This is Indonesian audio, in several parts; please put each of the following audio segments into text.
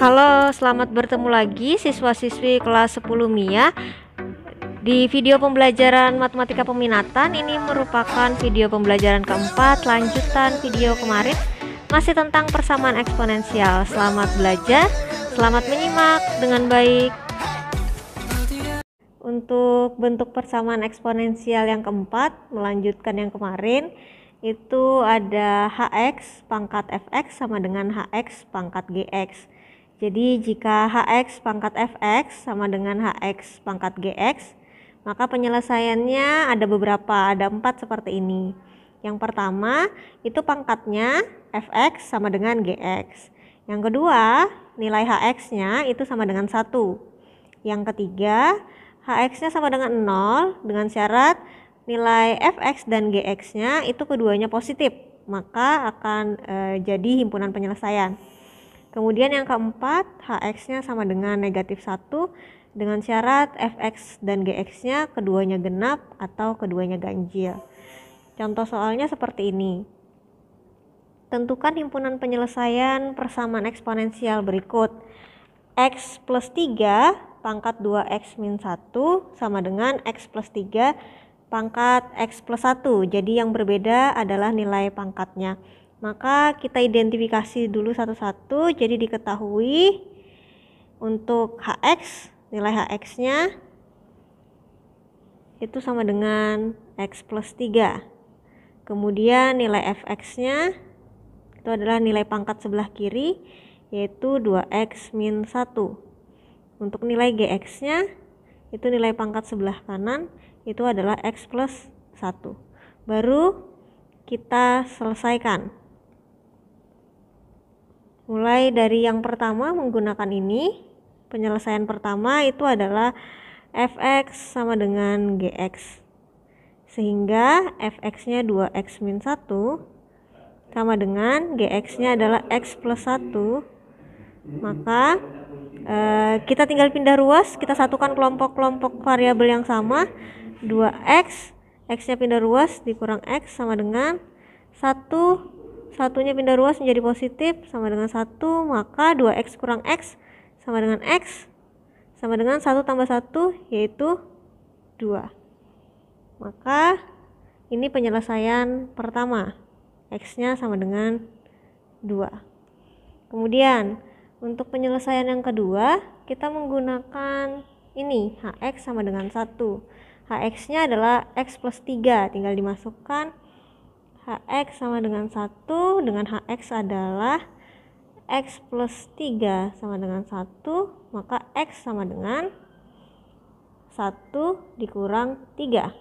Halo, selamat bertemu lagi siswa-siswi kelas 10 MIA. Di video pembelajaran matematika peminatan ini merupakan video pembelajaran keempat lanjutan video kemarin masih tentang persamaan eksponensial. Selamat belajar, selamat menyimak dengan baik. Untuk bentuk persamaan eksponensial yang keempat melanjutkan yang kemarin, itu ada hx pangkat fx sama dengan hx pangkat gx. Jadi jika hx pangkat fx sama dengan hx pangkat gx, maka penyelesaiannya ada beberapa, ada empat seperti ini. Yang pertama itu pangkatnya fx sama dengan gx. Yang kedua nilai hx-nya itu sama dengan satu. Yang ketiga hx-nya sama dengan 0 dengan syarat nilai fx dan gx-nya itu keduanya positif, maka akan e, jadi himpunan penyelesaian. Kemudian yang keempat, hx-nya sama dengan negatif 1 dengan syarat fx dan gx-nya keduanya genap atau keduanya ganjil. Contoh soalnya seperti ini. Tentukan himpunan penyelesaian persamaan eksponensial berikut. X plus 3 pangkat 2x min 1 sama dengan X plus 3 pangkat X plus 1. Jadi yang berbeda adalah nilai pangkatnya. Maka kita identifikasi dulu satu-satu, jadi diketahui untuk HX, nilai HX-nya itu sama dengan X plus 3. Kemudian nilai FX-nya itu adalah nilai pangkat sebelah kiri, yaitu 2X min 1. Untuk nilai GX-nya itu nilai pangkat sebelah kanan, itu adalah X plus 1 baru kita selesaikan mulai dari yang pertama menggunakan ini penyelesaian pertama itu adalah fx sama dengan gx sehingga fx nya 2x min 1 sama dengan gx nya adalah x plus 1 maka eh, kita tinggal pindah ruas kita satukan kelompok-kelompok variabel yang sama 2x x-nya pindah ruas dikurang x sama dengan 1 satunya pindah ruas menjadi positif sama dengan 1 maka 2x kurang x sama dengan x sama dengan 1 tambah 1 yaitu 2 maka ini penyelesaian pertama x nya sama dengan 2 kemudian untuk penyelesaian yang kedua kita menggunakan ini hx sama dengan 1 HX-nya adalah X plus 3, tinggal dimasukkan HX sama dengan 1, dengan HX adalah X plus 3 sama dengan 1, maka X sama dengan 1 dikurang 3.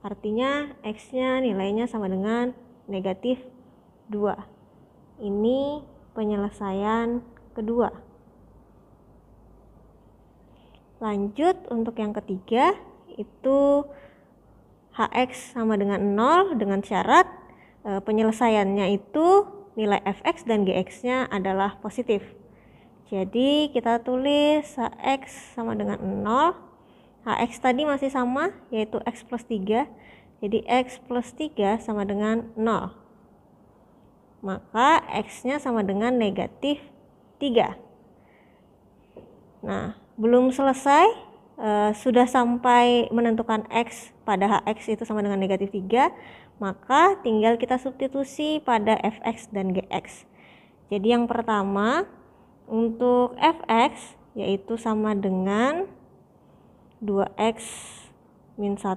Artinya X-nya nilainya sama dengan negatif 2. Ini penyelesaian kedua. Lanjut untuk yang ketiga itu HX sama dengan 0 dengan syarat e, penyelesaiannya itu nilai fx dan gx-nya adalah positif. Jadi kita tulis hx sama dengan 0. hx tadi masih sama yaitu x plus 3. Jadi x plus 3 sama dengan 0. Maka x-nya sama dengan negatif 3. Nah, belum selesai uh, sudah sampai menentukan X pada HX itu sama dengan negatif 3 maka tinggal kita substitusi pada Fx dan Gx jadi yang pertama untuk Fx yaitu sama dengan 2X min 1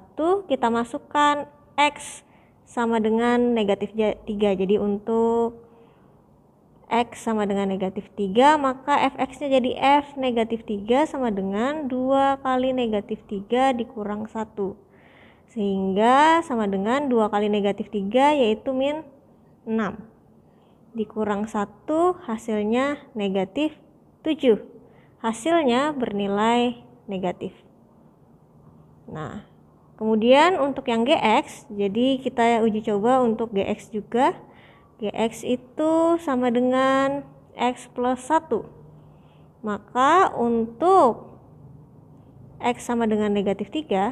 kita masukkan X sama dengan negatif 3 jadi untuk X sama dengan negatif 3 maka fx-nya jadi f negatif 3 sama dengan 2 kali negatif 3 dikurang 1 sehingga sama dengan 2 kali negatif 3 yaitu min 6 dikurang 1 hasilnya negatif 7 hasilnya bernilai negatif nah kemudian untuk yang GX jadi kita uji coba untuk GX juga GX itu sama dengan X plus 1 maka untuk X sama dengan negatif 3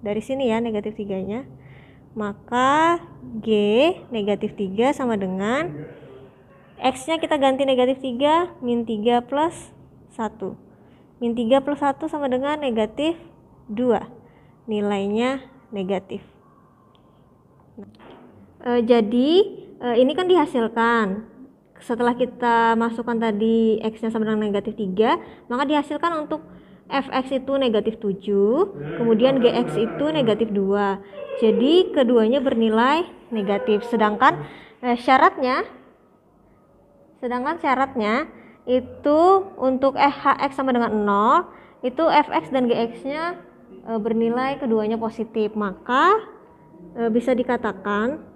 dari sini ya negatif 3 nya maka G negatif 3 sama dengan X nya kita ganti negatif 3 min 3 plus 1 min 3 plus 1 sama dengan negatif 2 nilainya negatif nah, e, jadi Eh, ini kan dihasilkan setelah kita masukkan tadi x-nya sama dengan negatif 3 maka dihasilkan untuk fx itu negatif 7 kemudian gx itu negatif 2 jadi keduanya bernilai negatif sedangkan eh, syaratnya sedangkan syaratnya itu untuk hx sama dengan 0 itu fx dan gx nya eh, bernilai keduanya positif maka eh, bisa dikatakan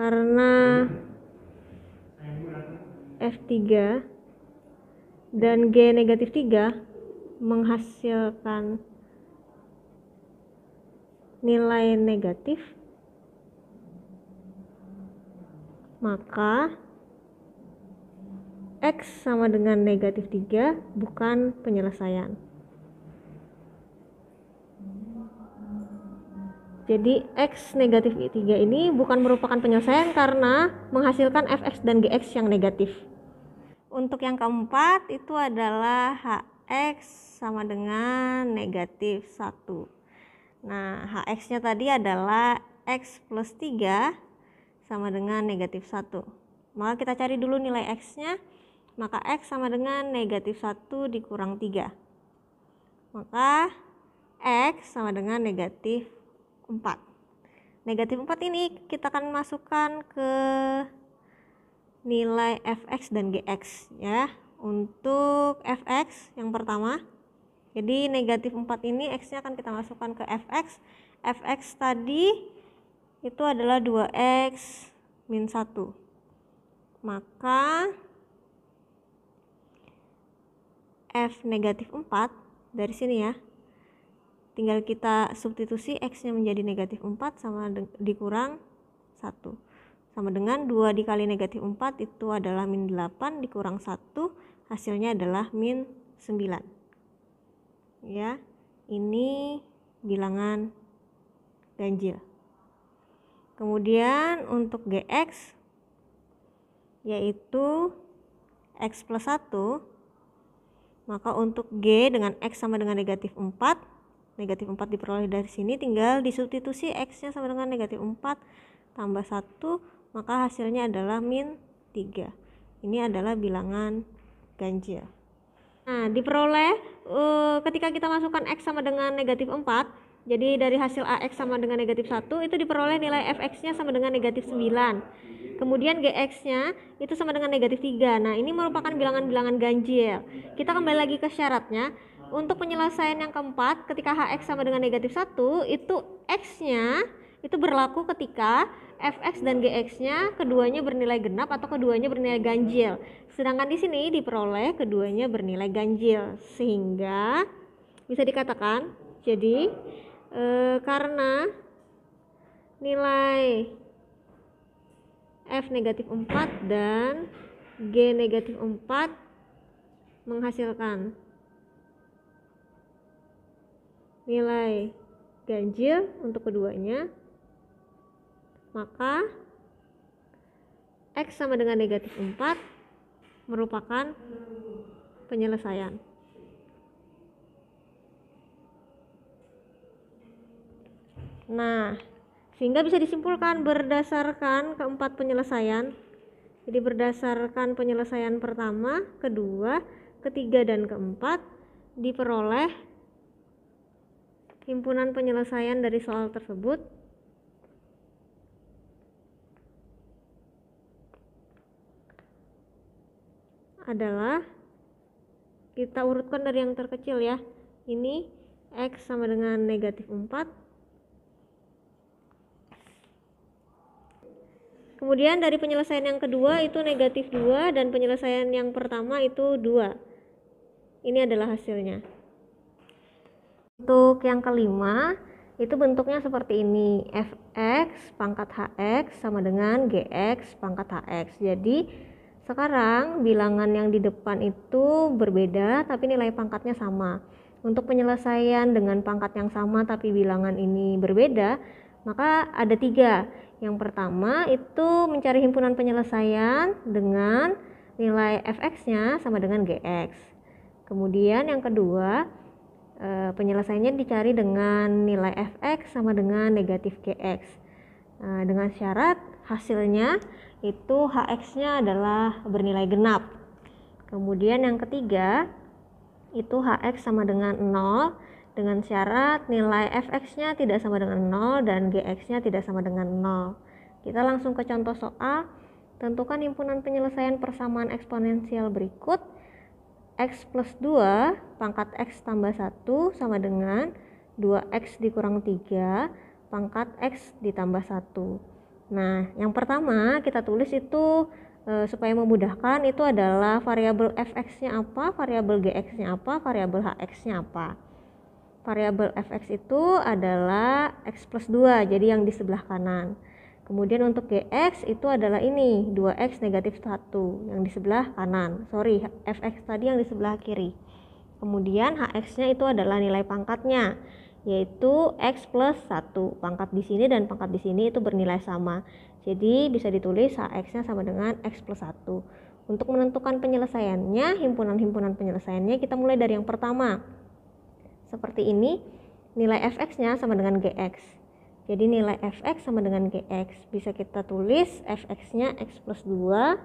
karena F3 dan G negatif 3 menghasilkan nilai negatif maka X sama dengan negatif 3 bukan penyelesaian Jadi X negatif 3 ini bukan merupakan penyelesaian karena menghasilkan Fx dan Gx yang negatif. Untuk yang keempat itu adalah Hx sama dengan negatif 1. Nah, Hx-nya tadi adalah X plus 3 sama dengan negatif 1. Maka kita cari dulu nilai X-nya. Maka X sama dengan negatif 1 dikurang 3. Maka X sama dengan negatif 4 negatif 4 ini kita akan masukkan ke nilai fx dan gx ya untuk fx yang pertama jadi negatif 4 ini x nya akan kita masukkan ke fx fx tadi itu adalah 2x min 1 maka f negatif 4 dari sini ya tinggal kita substitusi x nya menjadi negatif 4 sama dikurang 1 sama dengan 2 dikali negatif 4 itu adalah min 8 dikurang 1 hasilnya adalah min 9 ya ini bilangan ganjil kemudian untuk gx yaitu x plus 1 maka untuk G dengan X sama dengan negatif 4 negatif 4 diperoleh dari sini tinggal disubstitusi X nya sama dengan negatif 4 tambah 1 maka hasilnya adalah min 3 ini adalah bilangan ganjil nah diperoleh e, ketika kita masukkan X sama dengan negatif 4 jadi dari hasil AX sama dengan negatif 1 itu diperoleh nilai FX-nya sama dengan negatif 9. Kemudian GX-nya itu sama dengan negatif 3. Nah ini merupakan bilangan-bilangan ganjil. Kita kembali lagi ke syaratnya untuk penyelesaian yang keempat, ketika Hx sama dengan negatif 1, itu X-nya itu berlaku ketika fx dan gx-nya keduanya bernilai genap atau keduanya bernilai ganjil. Sedangkan di sini diperoleh keduanya bernilai ganjil. Sehingga bisa dikatakan jadi e, karena nilai f negatif 4 dan g negatif 4 menghasilkan nilai ganjil untuk keduanya maka X sama dengan negatif 4 merupakan penyelesaian nah sehingga bisa disimpulkan berdasarkan keempat penyelesaian jadi berdasarkan penyelesaian pertama kedua ketiga dan keempat diperoleh himpunan penyelesaian dari soal tersebut adalah kita urutkan dari yang terkecil ya ini X sama dengan negatif 4 kemudian dari penyelesaian yang kedua itu negatif 2 dan penyelesaian yang pertama itu 2 ini adalah hasilnya untuk yang kelima, itu bentuknya seperti ini, fx pangkat hx sama dengan gx pangkat hx. Jadi sekarang bilangan yang di depan itu berbeda tapi nilai pangkatnya sama. Untuk penyelesaian dengan pangkat yang sama tapi bilangan ini berbeda, maka ada tiga. Yang pertama itu mencari himpunan penyelesaian dengan nilai fx-nya sama dengan gx. Kemudian yang kedua, Eh, penyelesaiannya dicari dengan nilai fx sama dengan negatif gx. Eh, dengan syarat hasilnya itu hx-nya adalah bernilai genap. Kemudian yang ketiga itu hx sama dengan 0 dengan syarat nilai fx-nya tidak sama dengan 0 dan gx-nya tidak sama dengan 0. Kita langsung ke contoh soal. Tentukan himpunan penyelesaian persamaan eksponensial berikut X plus 2 pangkat X tambah 1 sama dengan 2X dikurang 3 pangkat X ditambah 1. Nah, yang pertama kita tulis itu e, supaya memudahkan itu adalah variabel fx-nya apa, variabel gx-nya apa, variabel hx-nya apa. Variabel fx itu adalah x plus 2, jadi yang di sebelah kanan kemudian untuk GX itu adalah ini 2X negatif 1 yang di sebelah kanan sorry FX tadi yang di sebelah kiri kemudian HX nya itu adalah nilai pangkatnya yaitu X plus 1 pangkat di sini dan pangkat di sini itu bernilai sama jadi bisa ditulis HX nya sama dengan X plus 1 untuk menentukan penyelesaiannya himpunan-himpunan penyelesaiannya kita mulai dari yang pertama seperti ini nilai fx nya sama dengan gx jadi nilai fx sama dengan gx. Bisa kita tulis fx-nya x plus 2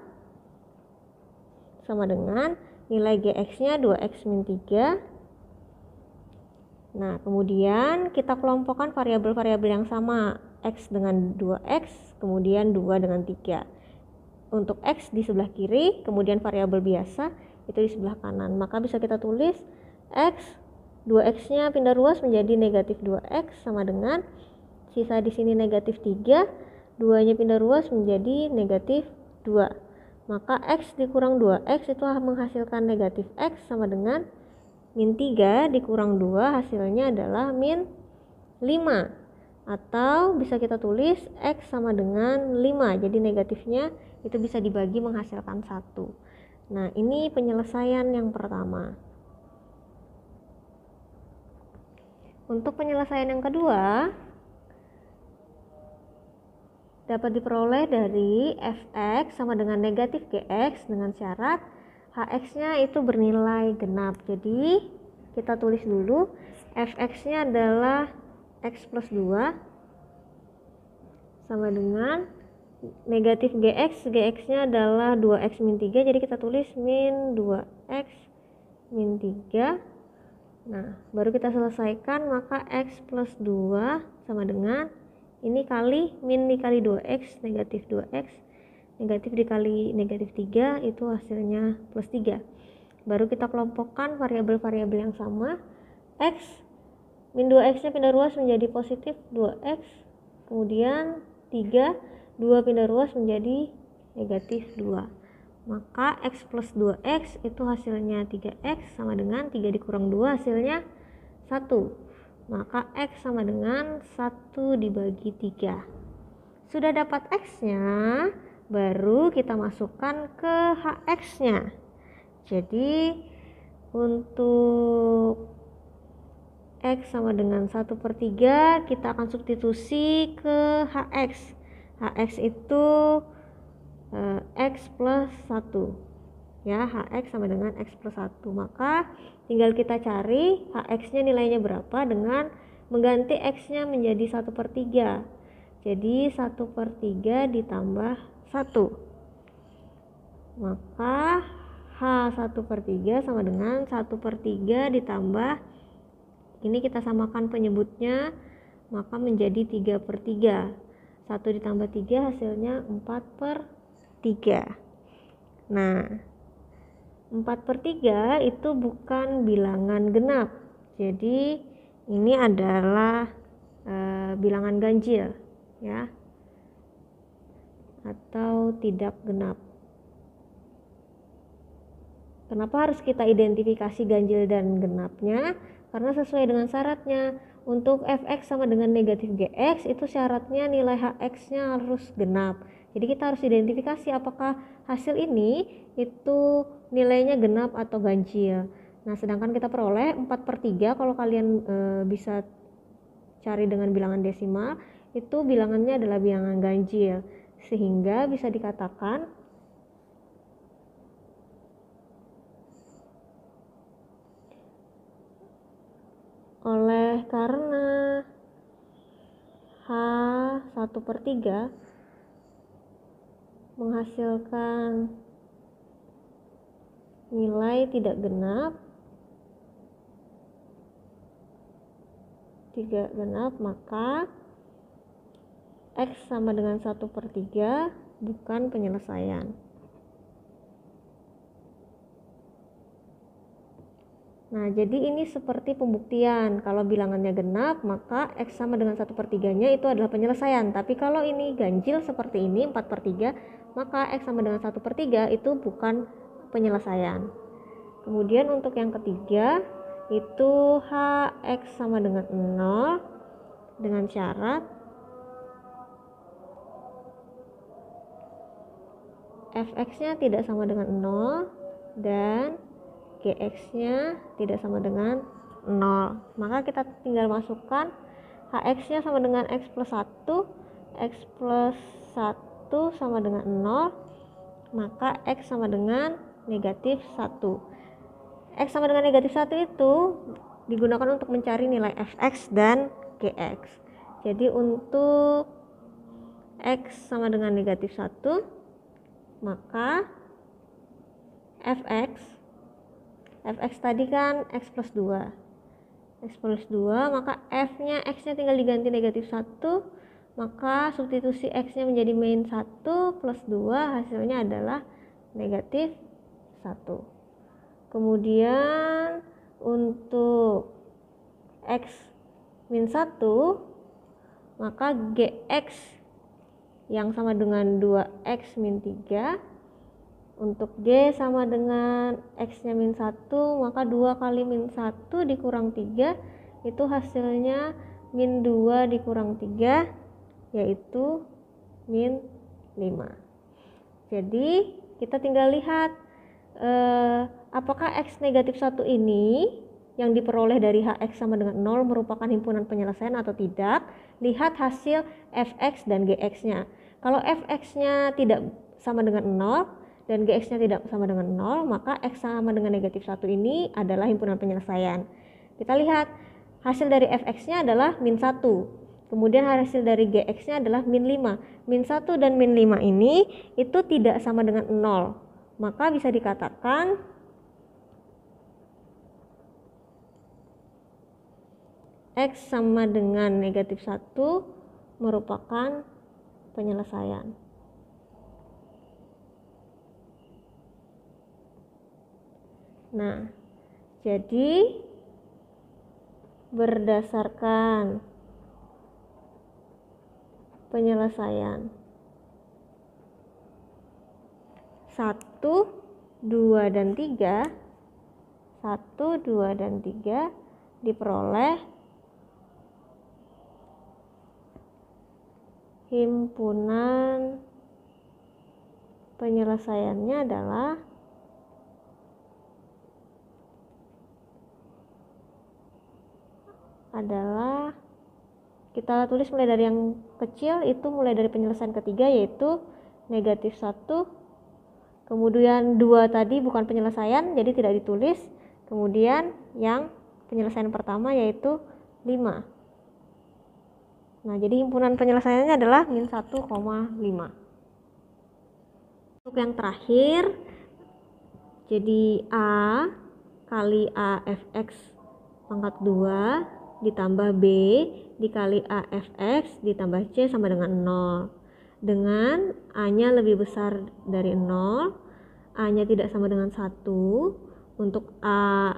sama dengan nilai gx-nya 2x min 3. Nah, kemudian kita kelompokkan variabel-variabel yang sama. x dengan 2x, kemudian 2 dengan 3. Untuk x di sebelah kiri, kemudian variabel biasa itu di sebelah kanan. Maka bisa kita tulis x 2x-nya pindah ruas menjadi negatif 2x sama dengan sisa di sini negatif 3 2-nya pindah ruas menjadi negatif 2 maka X dikurang 2X itu menghasilkan negatif X sama dengan min 3 dikurang 2 hasilnya adalah min 5 atau bisa kita tulis X sama dengan 5 jadi negatifnya itu bisa dibagi menghasilkan satu nah ini penyelesaian yang pertama untuk penyelesaian yang kedua dapat diperoleh dari fx sama dengan negatif gx dengan syarat hx-nya itu bernilai genap. Jadi kita tulis dulu fx-nya adalah x plus 2 sama dengan negatif gx, gx-nya adalah 2x min 3, jadi kita tulis min 2x min 3. Nah, baru kita selesaikan, maka x plus 2 sama dengan ini kali min dikali 2x negatif 2x negatif dikali negatif 3 itu hasilnya plus 3 baru kita kelompokkan variabel-variabel yang sama x min 2x nya pindah ruas menjadi positif 2x kemudian 3 2 pindah ruas menjadi negatif 2 maka x plus 2x itu hasilnya 3x sama dengan 3 dikurang 2 hasilnya 1 maka X sama dengan 1 dibagi 3. Sudah dapat X-nya, baru kita masukkan ke HX-nya. Jadi, untuk X sama dengan 1 per 3, kita akan substitusi ke HX. HX itu eh, X plus 1 ya hx sama dengan x plus 1 maka tinggal kita cari hx nya nilainya berapa dengan mengganti x nya menjadi 1 per 3 jadi 1 per 3 ditambah 1 maka H1 per 3 sama dengan 1 per 3 ditambah ini kita samakan penyebutnya maka menjadi 3 per 3 1 ditambah 3 hasilnya 4 per 3 nah 4 per 3 itu bukan bilangan genap jadi ini adalah e, bilangan ganjil ya atau tidak genap kenapa harus kita identifikasi ganjil dan genapnya karena sesuai dengan syaratnya untuk fx sama dengan negatif gx itu syaratnya nilai hx nya harus genap jadi kita harus identifikasi apakah hasil ini itu nilainya genap atau ganjil. Nah, sedangkan kita peroleh 4 per 3 kalau kalian e, bisa cari dengan bilangan desimal, itu bilangannya adalah bilangan ganjil. Sehingga bisa dikatakan oleh karena H 1 per 3 menghasilkan nilai tidak genap tiga genap maka X sama dengan satu per tiga bukan penyelesaian Nah, jadi ini seperti pembuktian. Kalau bilangannya genap, maka X sama dengan satu per 3 itu adalah penyelesaian. Tapi kalau ini ganjil seperti ini, empat per tiga maka X sama dengan satu per tiga itu bukan penyelesaian. Kemudian untuk yang ketiga itu hx sama dengan 0 dengan syarat fx-nya tidak sama dengan 0 dan gx-nya tidak sama dengan 0. Maka kita tinggal masukkan hx-nya sama dengan x plus 1, x plus 1 sama dengan 0, maka x sama dengan negatif 1 X sama dengan negatif 1 itu digunakan untuk mencari nilai fx dan gx jadi untuk x sama dengan negatif 1 maka fx fx tadi kan x plus 2 x plus 2 maka f nya x nya tinggal diganti negatif 1 maka substitusi x nya menjadi main 1 plus 2 hasilnya adalah negatif 1 kemudian untuk X min 1 maka GX yang sama dengan 2X min 3 untuk G sama dengan X nya min 1 maka 2 kali min 1 dikurang 3 itu hasilnya min 2 dikurang 3 yaitu min 5 jadi kita tinggal lihat eh, apakah X negatif satu ini yang diperoleh dari HX sama dengan 0 merupakan himpunan penyelesaian atau tidak? Lihat hasil Fx dan Gx-nya. Kalau Fx-nya tidak sama dengan 0 dan Gx-nya tidak sama dengan 0, maka X sama dengan negatif satu ini adalah himpunan penyelesaian. Kita lihat, hasil dari Fx-nya adalah min 1. Kemudian hasil dari Gx-nya adalah min 5. Min 1 dan min 5 ini itu tidak sama dengan 0 maka bisa dikatakan X sama dengan negatif 1 merupakan penyelesaian. Nah, jadi berdasarkan penyelesaian 1 1, 2, dan 3 1, 2, dan 3 diperoleh himpunan penyelesaiannya adalah adalah kita tulis mulai dari yang kecil itu mulai dari penyelesaian ketiga yaitu negatif 1 kemudian dua tadi bukan penyelesaian jadi tidak ditulis kemudian yang penyelesaian pertama yaitu 5 nah jadi himpunan penyelesaiannya adalah min 1,5 untuk yang terakhir jadi A kali AFX pangkat 2 ditambah B dikali AFX ditambah C sama dengan 0 dengan A-nya lebih besar dari 0, A-nya tidak sama dengan 1. Untuk A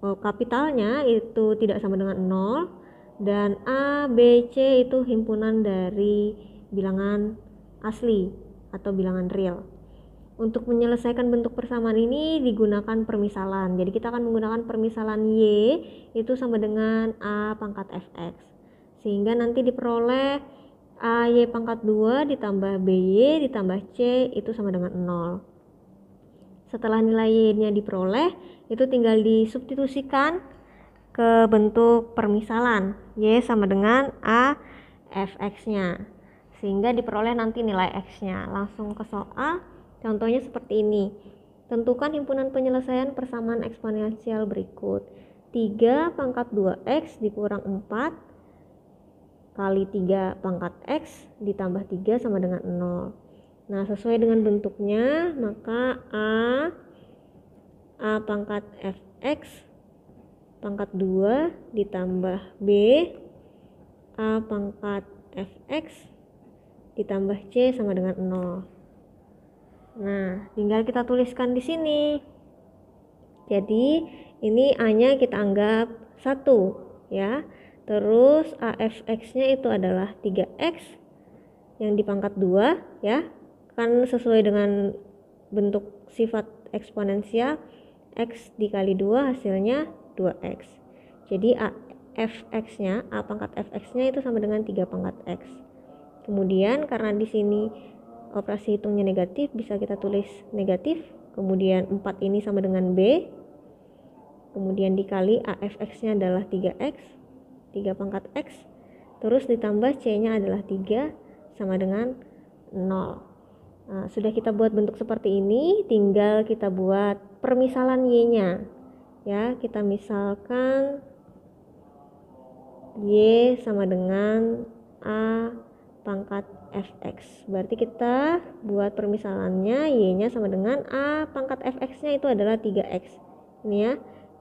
e, kapitalnya itu tidak sama dengan 0 dan A, B, C itu himpunan dari bilangan asli atau bilangan real. Untuk menyelesaikan bentuk persamaan ini digunakan permisalan. Jadi kita akan menggunakan permisalan Y itu sama dengan A pangkat fx. Sehingga nanti diperoleh AY pangkat 2 ditambah BY ditambah C itu sama dengan 0. Setelah nilai Y-nya diperoleh, itu tinggal disubstitusikan ke bentuk permisalan. Y sama dengan A fx-nya. Sehingga diperoleh nanti nilai x-nya. Langsung ke soal, contohnya seperti ini. Tentukan himpunan penyelesaian persamaan eksponensial berikut. 3 pangkat 2x dikurang 4 kali 3 pangkat X ditambah 3 sama dengan 0. Nah, sesuai dengan bentuknya, maka A A pangkat Fx pangkat 2 ditambah B A pangkat Fx ditambah C sama dengan 0. Nah, tinggal kita tuliskan di sini. Jadi, ini A-nya kita anggap 1 ya. Terus AFX-nya itu adalah 3X yang dipangkat 2 ya. Kan sesuai dengan bentuk sifat eksponensial X dikali 2 hasilnya 2X. Jadi AFX-nya, A pangkat FX-nya itu sama dengan 3 pangkat X. Kemudian karena di sini operasi hitungnya negatif bisa kita tulis negatif. Kemudian 4 ini sama dengan B. Kemudian dikali AFX-nya adalah 3X 3 pangkat X terus ditambah C-nya adalah 3 sama dengan 0 nah, sudah kita buat bentuk seperti ini tinggal kita buat permisalan Y-nya ya kita misalkan Y sama dengan A pangkat fx berarti kita buat permisalannya y nya sama dengan a pangkat fx nya itu adalah 3x ini ya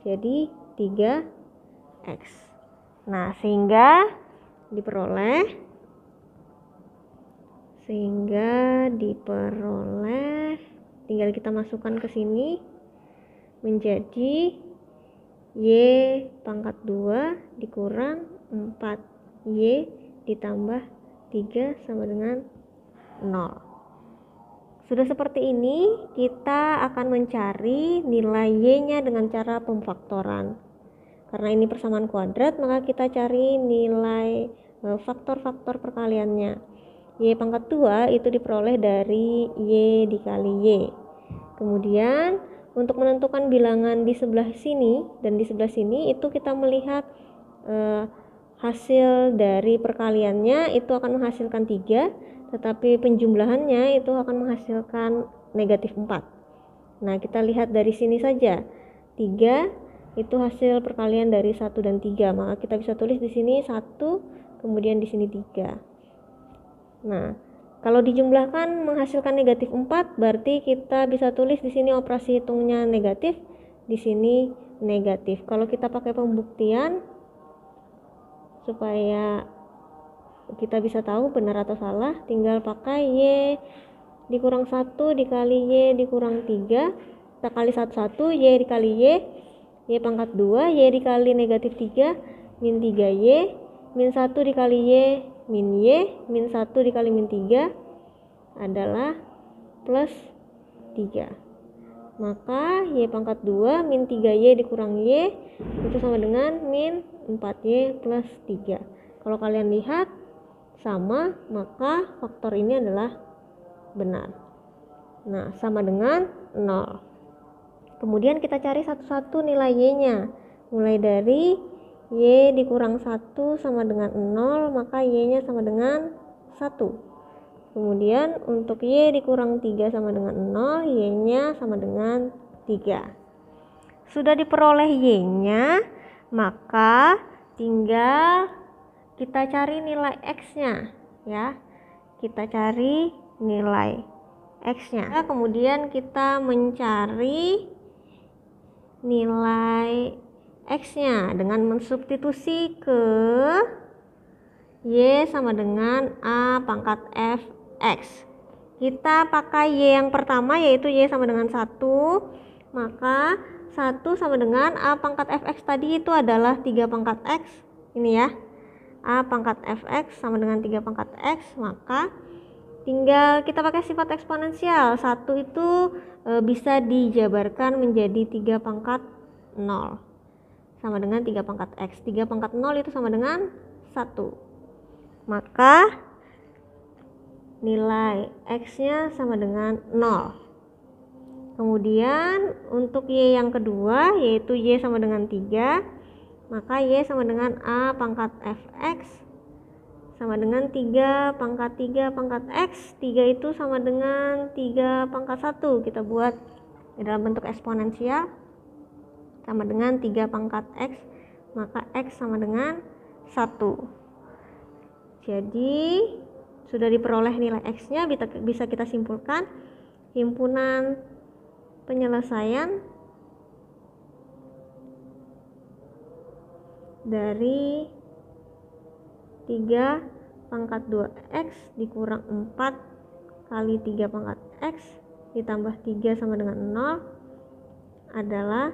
jadi 3x Nah, sehingga diperoleh sehingga diperoleh tinggal kita masukkan ke sini menjadi Y pangkat 2 dikurang 4 Y ditambah 3 sama dengan 0 sudah seperti ini kita akan mencari nilai Y nya dengan cara pemfaktoran karena ini persamaan kuadrat maka kita cari nilai e, faktor-faktor perkaliannya Y pangkat 2 itu diperoleh dari Y dikali Y kemudian untuk menentukan bilangan di sebelah sini dan di sebelah sini itu kita melihat eh, hasil dari perkaliannya itu akan menghasilkan 3 tetapi penjumlahannya itu akan menghasilkan negatif 4 nah kita lihat dari sini saja 3 itu hasil perkalian dari 1 dan 3 maka kita bisa tulis di sini 1 kemudian di sini 3 nah kalau dijumlahkan menghasilkan negatif 4 berarti kita bisa tulis di sini operasi hitungnya negatif di sini negatif kalau kita pakai pembuktian supaya kita bisa tahu benar atau salah tinggal pakai Y dikurang 1 dikali Y dikurang 3 kita kali 1 1 Y dikali Y Y pangkat 2, Y dikali negatif 3, min 3Y, min 1 dikali Y, min Y, min 1 dikali min 3 adalah plus 3. Maka Y pangkat 2 min 3Y dikurang Y itu sama dengan min 4Y plus 3. Kalau kalian lihat sama, maka faktor ini adalah benar. Nah, sama dengan 0. Kemudian kita cari satu-satu nilai Y-nya. Mulai dari Y dikurang 1 sama dengan 0, maka Y-nya sama dengan 1. Kemudian untuk Y dikurang 3 sama dengan 0, Y-nya sama dengan 3. Sudah diperoleh Y-nya, maka tinggal kita cari nilai X-nya ya. Kita cari nilai X-nya. kemudian kita mencari nilai X-nya dengan mensubstitusi ke Y sama dengan A pangkat f x. Kita pakai Y yang pertama yaitu Y sama dengan 1, maka 1 sama dengan A pangkat Fx tadi itu adalah 3 pangkat X, ini ya. A pangkat Fx sama dengan 3 pangkat X, maka Tinggal kita pakai sifat eksponensial. Satu itu e, bisa dijabarkan menjadi tiga pangkat 0. Sama dengan tiga pangkat X. tiga pangkat 0 itu sama dengan satu Maka nilai X-nya sama dengan 0. Kemudian untuk Y yang kedua yaitu Y sama dengan 3. Maka Y sama dengan A pangkat Fx sama dengan 3 pangkat 3 pangkat X 3 itu sama dengan 3 pangkat 1 kita buat dalam bentuk eksponensial sama dengan 3 pangkat X maka X sama dengan 1 jadi sudah diperoleh nilai X nya bisa kita simpulkan himpunan penyelesaian dari 3 pangkat 2x dikurang 4 kali 3 pangkat x ditambah 3 sama dengan 0 adalah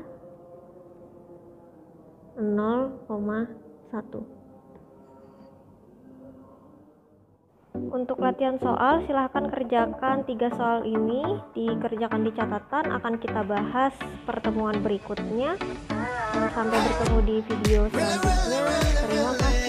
0,1 Untuk latihan soal, silahkan kerjakan tiga soal ini. Dikerjakan di catatan, akan kita bahas pertemuan berikutnya. Sampai bertemu di video selanjutnya. Terima kasih.